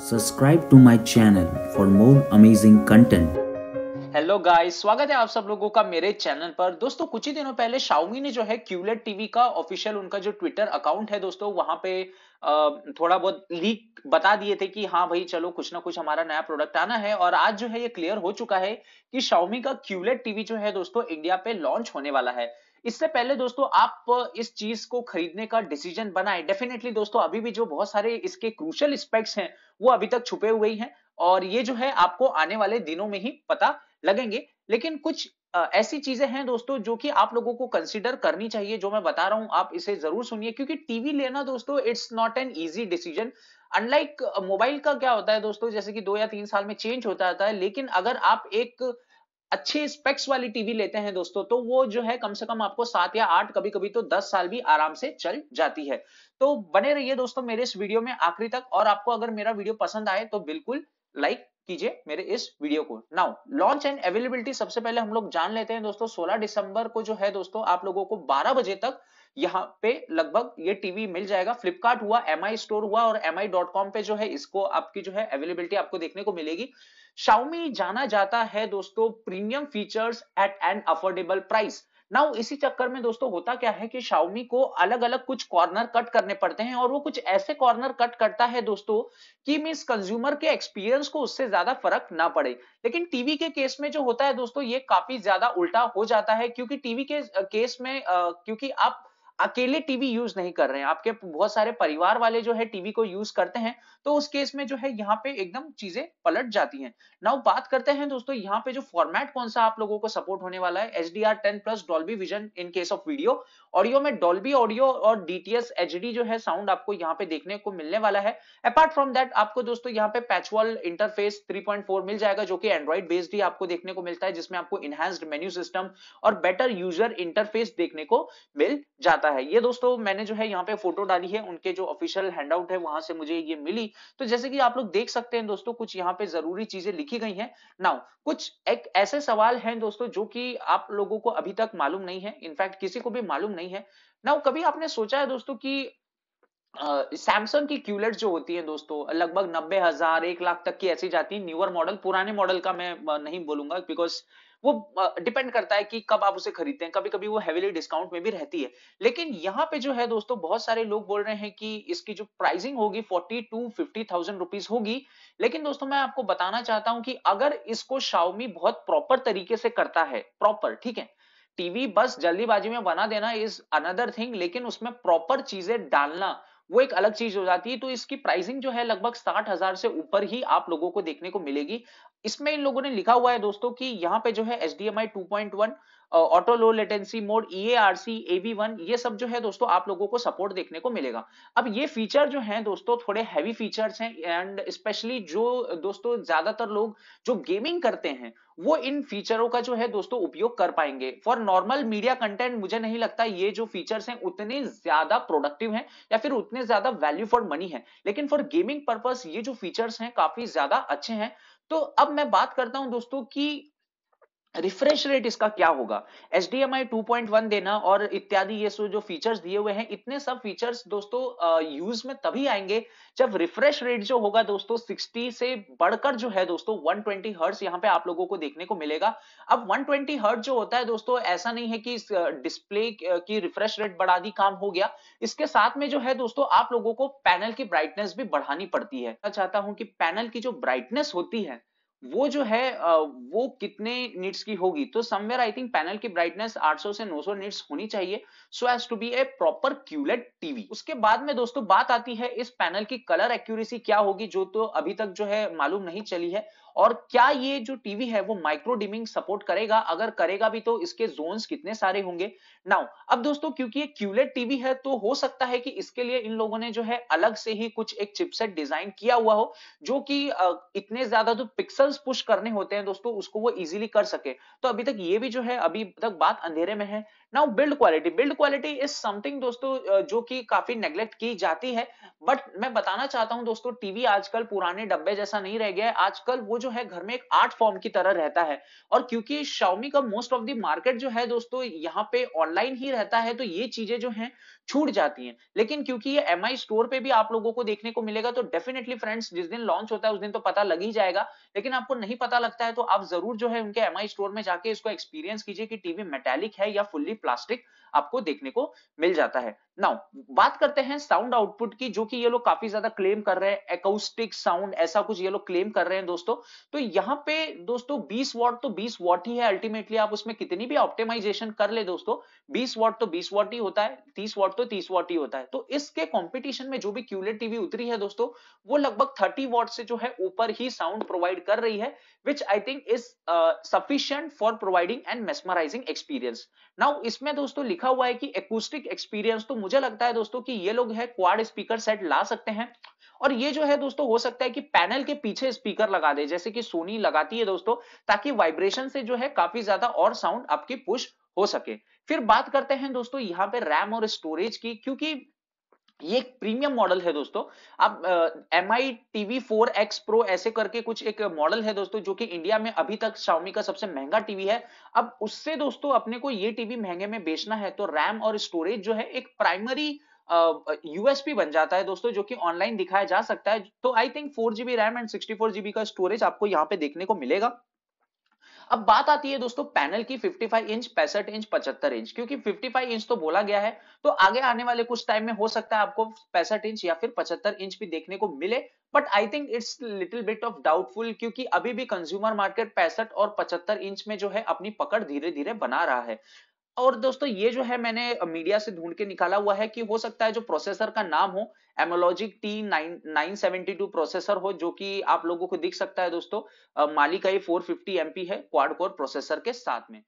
subscribe to my channel for more amazing content hello guys स्वागत है आप सब लोगों का मेरे चैनल पर दोस्तों कुछ ही दिनों पहले शाओमी ने जो है क्यूलेट टीवी का ऑफिशियल उनका जो ट्विटर अकाउंट है दोस्तों वहां पे थोड़ा बहुत लीक बता दिए थे कि हाँ भाई चलो कुछ ना कुछ हमारा नया प्रोडक्ट आना है और आज जो है ये क्लियर हो चुका है कि शाओमी का क्यूलेट टीवी जो है दोस्तों इंडिया पे लॉन्च होने वाला है इससे पहले दोस्तों आप इस चीज को खरीदने का डिसीजन बनाए डेफिनेटली दोस्तों अभी भी जो बहुत सारे इसके क्रूशल एस्पेक्ट्स हैं वो अभी तक छुपे हुए हैं और ये जो है आपको आने वाले दिनों में ही पता लगेंगे लेकिन कुछ ऐसी चीजें हैं दोस्तों जो कि आप लोगों को कंसिडर करनी चाहिए जो मैं बता रहा हूं आप इसे जरूर सुनिए क्योंकि टीवी लेना दोस्तों it's not an easy decision unlike mobile का क्या होता है दोस्तों जैसे कि दो या तीन साल में चेंज होता रहता है लेकिन अगर आप एक अच्छे स्पेक्स वाली टीवी लेते हैं दोस्तों तो वो जो है कम से कम आपको सात या आठ कभी कभी तो दस साल भी आराम से चल जाती है तो बने रहिए दोस्तों मेरे इस वीडियो में आखिरी तक और आपको अगर मेरा वीडियो पसंद आए तो बिल्कुल लाइक कीजिए मेरे इस वीडियो को नाउ लॉन्च एंड अवेलेबिलिटी सबसे पहले हम लोग जान लेते हैं दोस्तों 16 दिसंबर को जो है दोस्तों आप लोगों को 12 बजे तक यहाँ पे लगभग ये टीवी मिल जाएगा फ्लिपकार्ट हुआ एम स्टोर हुआ और एम पे जो है इसको आपकी जो है अवेलेबिलिटी आपको देखने को मिलेगी शाउमी जाना जाता है दोस्तों premium features at an affordable price now इसी चक्कर में दोस्तों होता क्या है कि शाओमी को अलग अलग कुछ कॉर्नर कट करने पड़ते हैं और वो कुछ ऐसे कॉर्नर कट करता है दोस्तों कि मीन्स कंज्यूमर के एक्सपीरियंस को उससे ज्यादा फर्क ना पड़े लेकिन टीवी के केस में जो होता है दोस्तों ये काफी ज्यादा उल्टा हो जाता है क्योंकि टीवी के केस में क्योंकि आप अकेले टीवी यूज नहीं कर रहे हैं आपके बहुत सारे परिवार वाले जो है टीवी को यूज करते हैं तो उस केस में जो है यहाँ पे एकदम चीजें पलट जाती हैं नाउ बात करते हैं दोस्तों यहाँ पे जो फॉर्मेट कौन सा आप लोगों को सपोर्ट होने वाला है H D R ten plus Dolby vision in case of video audio में डॉल्बी ऑडियो और डीटीएस डी जो है साउंड आपको यहाँ पे देखने को मिलने वाला है अपार्ट फ्रॉम दैट आपको दोस्तों यहाँ पे पैचवॉल इंटरफेस फोर मिल जाएगा जो कि एंड्रॉइड बेस्ड ही आपको देखने को मिलता है जिसमें आपको इनहेंस्ड मेन्यू सिस्टम और बेटर यूजर इंटरफेस देखने को मिल जाता जाता है ये दोस्तों मैंने जो है यहाँ पे फोटो डाली है उनके जो ऑफिशियल हैंडआउट है वहां से मुझे ये मिली तो जैसे कि आप लोग देख सकते हैं दोस्तों कुछ यहाँ पे जरूरी चीजें लिखी गई हैं नाउ कुछ एक ऐसे सवाल हैं दोस्तों जो कि आप लोगों को अभी तक मालूम नहीं है इनफैक्ट किसी को भी मालूम नहीं है नाउ कभी आपने सोचा है दोस्तों की सैमसंग की क्यूलेट जो होती है दोस्तों लगभग नब्बे हजार एक लाख तक की ऐसी जाती है न्यूअर मॉडल पुराने मॉडल का मैं नहीं बोलूंगा बिकॉज वो डिपेंड करता है कि कब आप उसे खरीदते हैं कभी कभी वो हैवीली डिस्काउंट में भी रहती है लेकिन यहाँ पे जो है दोस्तों बहुत सारे लोग बोल रहे हैं कि इसकी जो प्राइसिंग होगी forty to fifty thousand rupees होगी लेकिन दोस्तों मैं आपको बताना चाहता हूँ कि अगर इसको शाओमी बहुत प्रॉपर तरीके से करता है प्रॉपर ठीक है टीवी बस जल्दीबाजी में बना देना इज अनदर थिंग लेकिन उसमें प्रॉपर चीजें डालना वो एक अलग चीज हो जाती है तो इसकी प्राइसिंग जो है लगभग साठ हजार से ऊपर ही आप लोगों को देखने को मिलेगी इसमें इन लोगों ने लिखा हुआ है दोस्तों की यहाँ पे जो है H D M I two point one auto low latency mode E AV one ये सब जो है दोस्तों आप लोगों को सपोर्ट देखने को मिलेगा अब ये फीचर जो है दोस्तों थोड़े हैवी फीचर्स हैं एंड स्पेशली जो दोस्तों ज्यादातर लोग जो गेमिंग करते हैं वो इन फीचरों का जो है दोस्तों उपयोग कर पाएंगे फॉर नॉर्मल मीडिया कंटेंट मुझे नहीं लगता ये जो फीचर्स हैं उतने ज्यादा प्रोडक्टिव हैं या फिर उतने ज्यादा वैल्यू फॉर मनी है लेकिन फॉर गेमिंग पर्पस ये जो फीचर्स हैं काफी ज्यादा अच्छे हैं तो अब मैं बात करता हूं दोस्तों कि रिफ्रेश रेट इसका क्या होगा एच 2.1 टू पॉइंट वन देना और इत्यादि ये जो फीचर्स दिए हुए हैं इतने सब फीचर्स दोस्तों यूज में तभी आएंगे जब रिफ्रेश रेट जो होगा दोस्तों 60 से बढ़कर जो है दोस्तों 120 ट्वेंटी हर्ट्स यहाँ पे आप लोगों को देखने को मिलेगा अब 120 ट्वेंटी हर्ट जो होता है दोस्तों ऐसा नहीं है कि डिस्प्ले की रिफ्रेश रेट बढ़ा दी काम हो गया इसके साथ में जो है दोस्तों आप लोगों को पैनल की ब्राइटनेस भी बढ़ानी पड़ती है मैं चाहता हूँ कि पैनल की जो ब्राइटनेस होती है वो जो है वो कितने नीट्स की होगी तो समवेयर आई थिंक पैनल की ब्राइटनेस 800 से 900 नीड्स होनी चाहिए so as to be a proper QLED TV उसके बाद में दोस्तों बात आती है इस पैनल की कलर एक्यूरेसी क्या होगी जो तो अभी तक जो है मालूम नहीं चली है और क्या ये जो टीवी है वो माइक्रो डिमिंग सपोर्ट करेगा अगर करेगा भी तो इसके जोन कितने सारे होंगे नाउ अब दोस्तों क्योंकि ये क्यूलेट टीवी है तो हो सकता है कि इसके लिए इन लोगों ने जो है अलग से ही कुछ एक चिपसेट डिजाइन किया हुआ हो जो कि इतने ज्यादा तो पिक्सल बटन्स पुश करने होते हैं दोस्तों उसको वो इजीली कर सके तो अभी तक ये भी जो है अभी तक बात अंधेरे में है now build quality build quality is something दोस्तों जो कि काफी नेग्लेक्ट की जाती है बट मैं बताना चाहता हूं दोस्तों टीवी आजकल पुराने डब्बे जैसा नहीं रह गया है आजकल वो जो है घर में एक आर्ट फॉर्म की तरह रहता है और क्योंकि शाउमी का मोस्ट ऑफ द मार्केट जो है दोस्तों यहाँ पे ऑनलाइन ही रहता है तो ये चीजें जो है छूट जाती हैं लेकिन क्योंकि ये एम स्टोर पे भी आप लोगों को देखने को मिलेगा तो डेफिनेटली फ्रेंड्स जिस दिन लॉन्च होता है उस दिन तो पता लग ही जाएगा लेकिन आपको नहीं पता लगता है तो आप जरूर जो है उनके एम स्टोर में जाके इसको एक्सपीरियंस कीजिए कि टीवी मेटेलिक है या फुल्ली प्लास्टिक आपको देखने को मिल जाता है नाउ बात करते हैं साउंड आउटपुट की जो कि ये लोग काफी ज्यादा क्लेम कर रहे हैं एकोस्टिक साउंड ऐसा कुछ ये लोग क्लेम कर रहे हैं दोस्तों तो यहाँ पे दोस्तों 20 वॉट तो 20 वॉट ही है अल्टीमेटली आप उसमें कितनी भी ऑप्टिमाइजेशन कर ले दोस्तों 20 वॉट तो 20 वॉट ही होता है 30 वॉट वॉट तो तीस वॉट ही होता है तो इसके कॉम्पिटिशन में जो भी क्यूलेट टीवी e उतरी है दोस्तों वो लगभग थर्टी वॉट से जो है ऊपर ही साउंड प्रोवाइड कर रही है which I think is sufficient for providing and mesmerising experience now इसमें दोस्तों लिखा हुआ है कि एकूस्टिक एक्सपीरियंस तो मुझे लगता है दोस्तों कि ये लोग है क्वाड स्पीकर सेट ला सकते हैं और ये जो है दोस्तों हो सकता है कि पैनल के पीछे स्पीकर लगा दे जैसे कि सोनी लगाती है दोस्तों ताकि वाइब्रेशन से जो है काफी ज्यादा और साउंड आपकी पुश हो सके फिर बात करते हैं दोस्तों यहाँ पे रैम और स्टोरेज की क्योंकि ये एक प्रीमियम मॉडल है दोस्तों अब M I TV four X pro ऐसे करके कुछ एक मॉडल है दोस्तों जो कि इंडिया में अभी तक शाओमी का सबसे महंगा टीवी है अब उससे दोस्तों अपने को ये टीवी महंगे में बेचना है तो रैम और स्टोरेज जो है एक प्राइमरी यूएसपी uh, बन जाता है दोस्तों जो कि ऑनलाइन दिखाया जा सकता है तो I think four GB RAM and sixty four GB का स्टोरेज आपको यहाँ पे देखने को मिलेगा अब बात आती है दोस्तों पैनल की 55 इंच पैंसठ इंच पचहत्तर इंच क्योंकि 55 इंच तो बोला गया है तो आगे आने वाले कुछ टाइम में हो सकता है आपको पैंसठ इंच या फिर पचहत्तर इंच भी देखने को मिले but I think it's little bit of doubtful क्योंकि अभी भी कंज्यूमर मार्केट पैंसठ और पचहत्तर इंच में जो है अपनी पकड़ धीरे धीरे बना रहा है और दोस्तों ये जो है मैंने मीडिया से ढूंढ के निकाला हुआ है कि हो सकता है जो प्रोसेसर का नाम हो Amlogic T nine nine seventy two processor हो जो कि आप लोगों को दिख सकता है दोस्तों माली ये फोर फिफ्टी एमपी है क्वाड कोर प्रोसेसर के साथ में